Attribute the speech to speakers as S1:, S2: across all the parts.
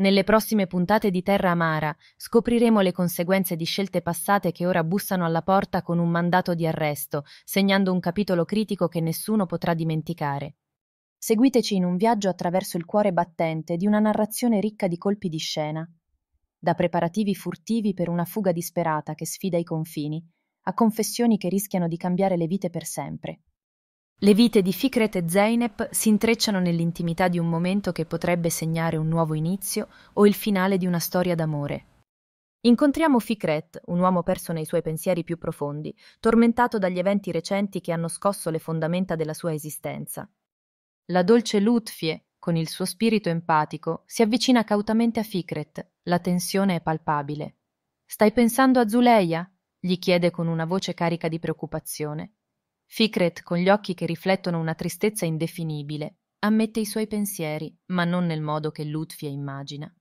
S1: Nelle prossime puntate di Terra Amara scopriremo le conseguenze di scelte passate che ora bussano alla porta con un mandato di arresto, segnando un capitolo critico che nessuno potrà dimenticare. Seguiteci in un viaggio attraverso il cuore battente di una narrazione ricca di colpi di scena, da preparativi furtivi per una fuga disperata che sfida i confini, a confessioni che rischiano di cambiare le vite per sempre. Le vite di Fikret e Zeynep si intrecciano nell'intimità di un momento che potrebbe segnare un nuovo inizio o il finale di una storia d'amore. Incontriamo Fikret, un uomo perso nei suoi pensieri più profondi, tormentato dagli eventi recenti che hanno scosso le fondamenta della sua esistenza. La dolce Lutfie, con il suo spirito empatico, si avvicina cautamente a Fikret, la tensione è palpabile. Stai pensando a Zuleia? gli chiede con una voce carica di preoccupazione. Fikret, con gli occhi che riflettono una tristezza indefinibile, ammette i suoi pensieri, ma non nel modo che Lutfie immagina.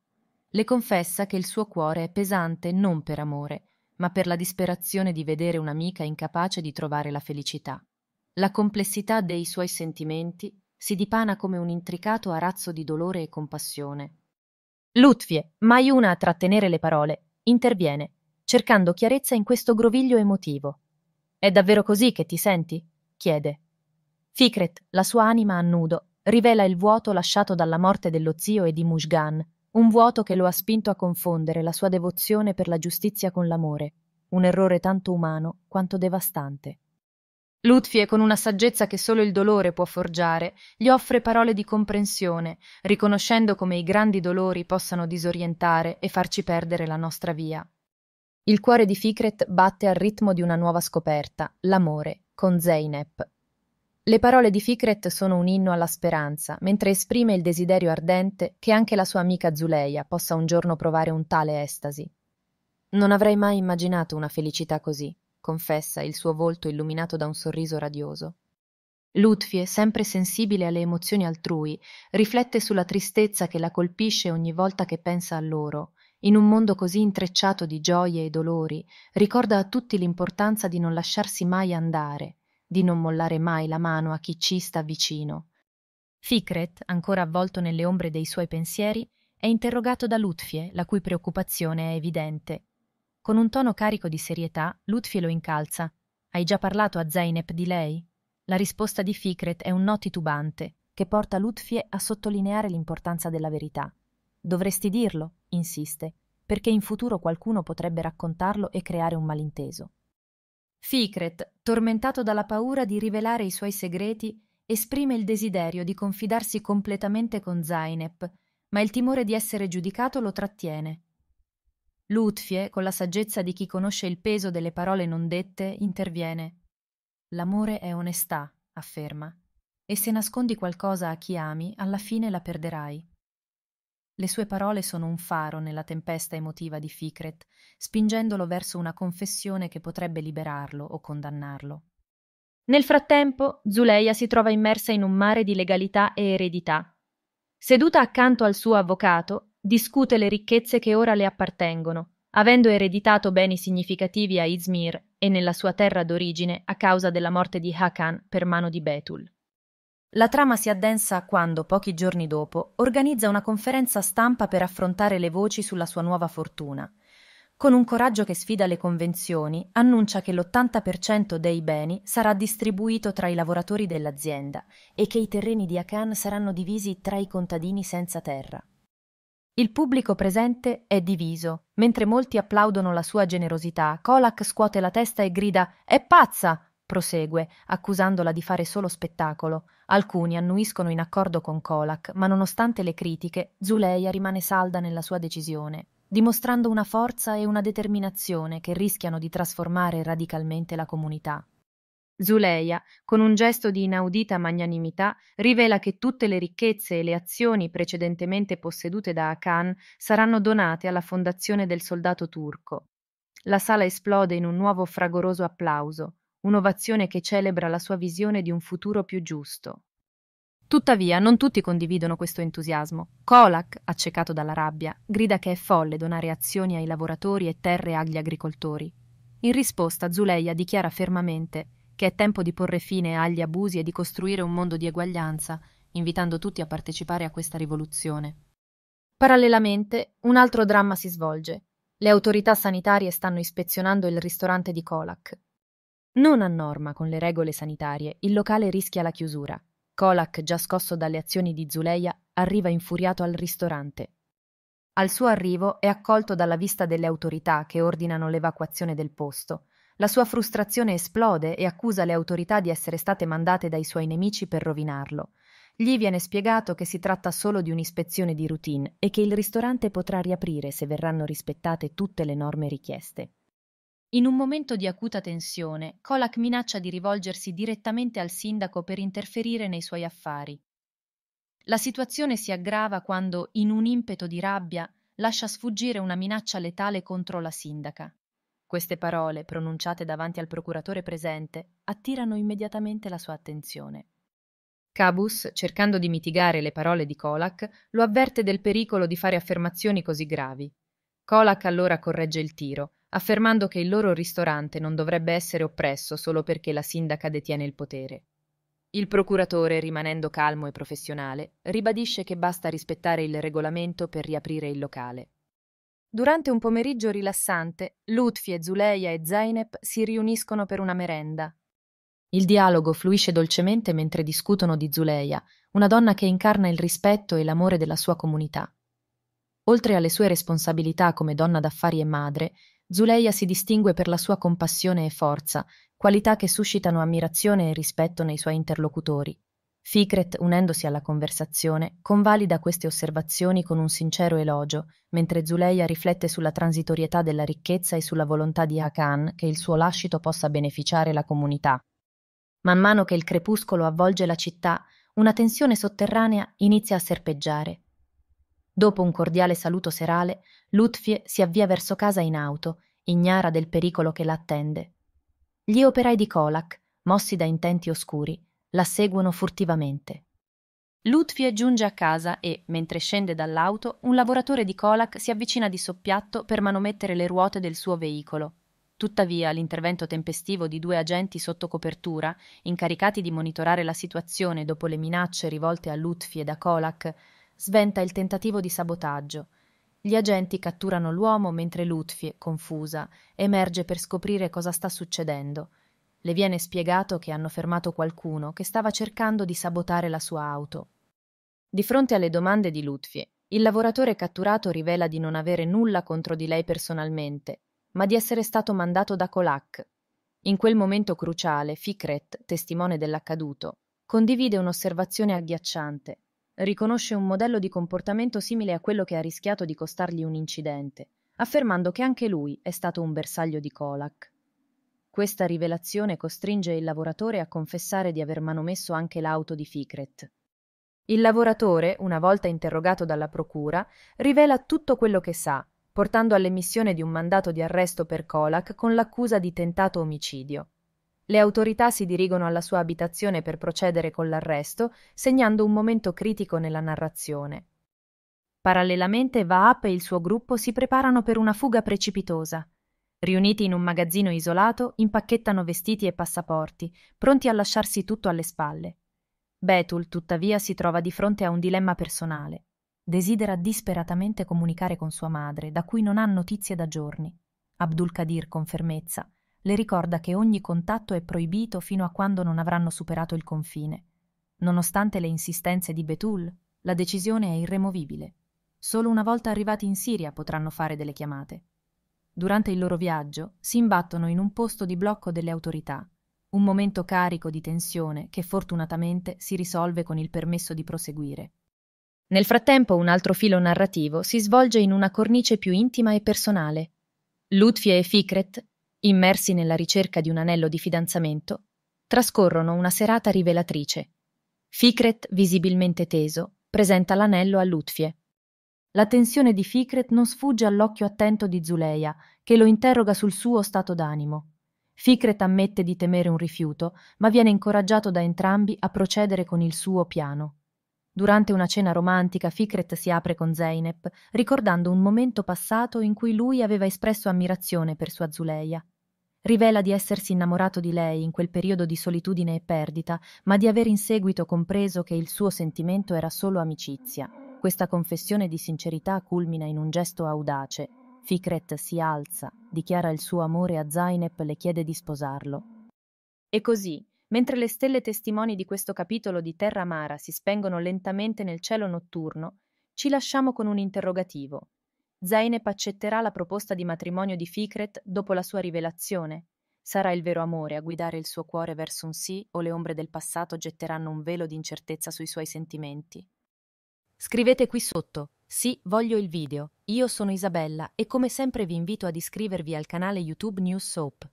S1: Le confessa che il suo cuore è pesante non per amore, ma per la disperazione di vedere un'amica incapace di trovare la felicità. La complessità dei suoi sentimenti si dipana come un intricato arazzo di dolore e compassione. Lutfie, mai una a trattenere le parole, interviene, cercando chiarezza in questo groviglio emotivo. È davvero così che ti senti? chiede. Fikret, la sua anima a nudo, rivela il vuoto lasciato dalla morte dello zio e di Mushgan, un vuoto che lo ha spinto a confondere la sua devozione per la giustizia con l'amore, un errore tanto umano quanto devastante. Lutfie, con una saggezza che solo il dolore può forgiare, gli offre parole di comprensione, riconoscendo come i grandi dolori possano disorientare e farci perdere la nostra via. Il cuore di Fikret batte al ritmo di una nuova scoperta, l'amore, con Zeynep. Le parole di Fikret sono un inno alla speranza, mentre esprime il desiderio ardente che anche la sua amica Zuleia possa un giorno provare un tale estasi. Non avrei mai immaginato una felicità così, confessa il suo volto illuminato da un sorriso radioso. Lutfie, sempre sensibile alle emozioni altrui, riflette sulla tristezza che la colpisce ogni volta che pensa a loro, in un mondo così intrecciato di gioie e dolori, ricorda a tutti l'importanza di non lasciarsi mai andare, di non mollare mai la mano a chi ci sta vicino. Fikret, ancora avvolto nelle ombre dei suoi pensieri, è interrogato da Lutfie, la cui preoccupazione è evidente. Con un tono carico di serietà, Lutfie lo incalza. Hai già parlato a Zeynep di lei? La risposta di Fikret è un no titubante, che porta Lutfie a sottolineare l'importanza della verità. Dovresti dirlo, insiste, perché in futuro qualcuno potrebbe raccontarlo e creare un malinteso. Fikret, tormentato dalla paura di rivelare i suoi segreti, esprime il desiderio di confidarsi completamente con Zainep, ma il timore di essere giudicato lo trattiene. Lutfie, con la saggezza di chi conosce il peso delle parole non dette, interviene. L'amore è onestà, afferma, e se nascondi qualcosa a chi ami, alla fine la perderai. Le sue parole sono un faro nella tempesta emotiva di Fikret, spingendolo verso una confessione che potrebbe liberarlo o condannarlo. Nel frattempo, Zuleia si trova immersa in un mare di legalità e eredità. Seduta accanto al suo avvocato, discute le ricchezze che ora le appartengono, avendo ereditato beni significativi a Izmir e nella sua terra d'origine a causa della morte di Hakan per mano di Betul. La trama si addensa quando, pochi giorni dopo, organizza una conferenza stampa per affrontare le voci sulla sua nuova fortuna. Con un coraggio che sfida le convenzioni, annuncia che l'80% dei beni sarà distribuito tra i lavoratori dell'azienda e che i terreni di Akan saranno divisi tra i contadini senza terra. Il pubblico presente è diviso. Mentre molti applaudono la sua generosità, Kolak scuote la testa e grida È pazza! Prosegue, accusandola di fare solo spettacolo. Alcuni annuiscono in accordo con Kolak, ma nonostante le critiche, Zuleia rimane salda nella sua decisione, dimostrando una forza e una determinazione che rischiano di trasformare radicalmente la comunità. Zuleia, con un gesto di inaudita magnanimità, rivela che tutte le ricchezze e le azioni precedentemente possedute da Akan saranno donate alla fondazione del soldato turco. La sala esplode in un nuovo fragoroso applauso un'ovazione che celebra la sua visione di un futuro più giusto. Tuttavia, non tutti condividono questo entusiasmo. Kolak, accecato dalla rabbia, grida che è folle donare azioni ai lavoratori e terre agli agricoltori. In risposta, Zuleia dichiara fermamente che è tempo di porre fine agli abusi e di costruire un mondo di eguaglianza, invitando tutti a partecipare a questa rivoluzione. Parallelamente, un altro dramma si svolge. Le autorità sanitarie stanno ispezionando il ristorante di Kolak. Non a norma con le regole sanitarie, il locale rischia la chiusura. Kolak, già scosso dalle azioni di Zuleia, arriva infuriato al ristorante. Al suo arrivo è accolto dalla vista delle autorità che ordinano l'evacuazione del posto. La sua frustrazione esplode e accusa le autorità di essere state mandate dai suoi nemici per rovinarlo. Gli viene spiegato che si tratta solo di un'ispezione di routine e che il ristorante potrà riaprire se verranno rispettate tutte le norme richieste. In un momento di acuta tensione, Colac minaccia di rivolgersi direttamente al sindaco per interferire nei suoi affari. La situazione si aggrava quando, in un impeto di rabbia, lascia sfuggire una minaccia letale contro la sindaca. Queste parole, pronunciate davanti al procuratore presente, attirano immediatamente la sua attenzione. Cabus, cercando di mitigare le parole di Colac, lo avverte del pericolo di fare affermazioni così gravi. Colac allora corregge il tiro, affermando che il loro ristorante non dovrebbe essere oppresso solo perché la sindaca detiene il potere. Il procuratore, rimanendo calmo e professionale, ribadisce che basta rispettare il regolamento per riaprire il locale. Durante un pomeriggio rilassante, Lutfi e Zuleia e Zainep si riuniscono per una merenda. Il dialogo fluisce dolcemente mentre discutono di Zuleia, una donna che incarna il rispetto e l'amore della sua comunità. Oltre alle sue responsabilità come donna d'affari e madre, Zuleia si distingue per la sua compassione e forza, qualità che suscitano ammirazione e rispetto nei suoi interlocutori. Ficret, unendosi alla conversazione, convalida queste osservazioni con un sincero elogio, mentre Zuleia riflette sulla transitorietà della ricchezza e sulla volontà di Hakan che il suo lascito possa beneficiare la comunità. Man mano che il crepuscolo avvolge la città, una tensione sotterranea inizia a serpeggiare, Dopo un cordiale saluto serale, Lutfie si avvia verso casa in auto, ignara del pericolo che la attende. Gli operai di Kolak, mossi da intenti oscuri, la seguono furtivamente. Lutfie giunge a casa e, mentre scende dall'auto, un lavoratore di Kolak si avvicina di soppiatto per manomettere le ruote del suo veicolo. Tuttavia, l'intervento tempestivo di due agenti sotto copertura, incaricati di monitorare la situazione dopo le minacce rivolte a Lutfie da Kolak, sventa il tentativo di sabotaggio. Gli agenti catturano l'uomo mentre Lutfi, confusa, emerge per scoprire cosa sta succedendo. Le viene spiegato che hanno fermato qualcuno che stava cercando di sabotare la sua auto. Di fronte alle domande di Lutfi, il lavoratore catturato rivela di non avere nulla contro di lei personalmente, ma di essere stato mandato da Colac. In quel momento cruciale, Fikret, testimone dell'accaduto, condivide un'osservazione agghiacciante riconosce un modello di comportamento simile a quello che ha rischiato di costargli un incidente, affermando che anche lui è stato un bersaglio di Kolak. Questa rivelazione costringe il lavoratore a confessare di aver manomesso anche l'auto di Fikret. Il lavoratore, una volta interrogato dalla procura, rivela tutto quello che sa, portando all'emissione di un mandato di arresto per Kolak con l'accusa di tentato omicidio. Le autorità si dirigono alla sua abitazione per procedere con l'arresto, segnando un momento critico nella narrazione. Parallelamente Vaap e il suo gruppo si preparano per una fuga precipitosa. Riuniti in un magazzino isolato, impacchettano vestiti e passaporti, pronti a lasciarsi tutto alle spalle. Betul, tuttavia, si trova di fronte a un dilemma personale. Desidera disperatamente comunicare con sua madre, da cui non ha notizie da giorni. Abdul Qadir, con fermezza, le ricorda che ogni contatto è proibito fino a quando non avranno superato il confine. Nonostante le insistenze di Betul, la decisione è irremovibile. Solo una volta arrivati in Siria potranno fare delle chiamate. Durante il loro viaggio si imbattono in un posto di blocco delle autorità, un momento carico di tensione che fortunatamente si risolve con il permesso di proseguire. Nel frattempo un altro filo narrativo si svolge in una cornice più intima e personale. Lutfi e Fikret immersi nella ricerca di un anello di fidanzamento, trascorrono una serata rivelatrice. Fikret, visibilmente teso, presenta l'anello a Lutfie. La tensione di Fikret non sfugge all'occhio attento di Zuleia, che lo interroga sul suo stato d'animo. Fikret ammette di temere un rifiuto, ma viene incoraggiato da entrambi a procedere con il suo piano. Durante una cena romantica, Fikret si apre con Zeynep, ricordando un momento passato in cui lui aveva espresso ammirazione per sua Zuleia. Rivela di essersi innamorato di lei in quel periodo di solitudine e perdita, ma di aver in seguito compreso che il suo sentimento era solo amicizia. Questa confessione di sincerità culmina in un gesto audace. Fikret si alza, dichiara il suo amore a Zainep e le chiede di sposarlo. E così, mentre le stelle testimoni di questo capitolo di Terra Amara si spengono lentamente nel cielo notturno, ci lasciamo con un interrogativo. Zeynep accetterà la proposta di matrimonio di Fikret dopo la sua rivelazione. Sarà il vero amore a guidare il suo cuore verso un sì o le ombre del passato getteranno un velo di incertezza sui suoi sentimenti. Scrivete qui sotto. Sì, voglio il video. Io sono Isabella e come sempre vi invito ad iscrivervi al canale YouTube News Soap.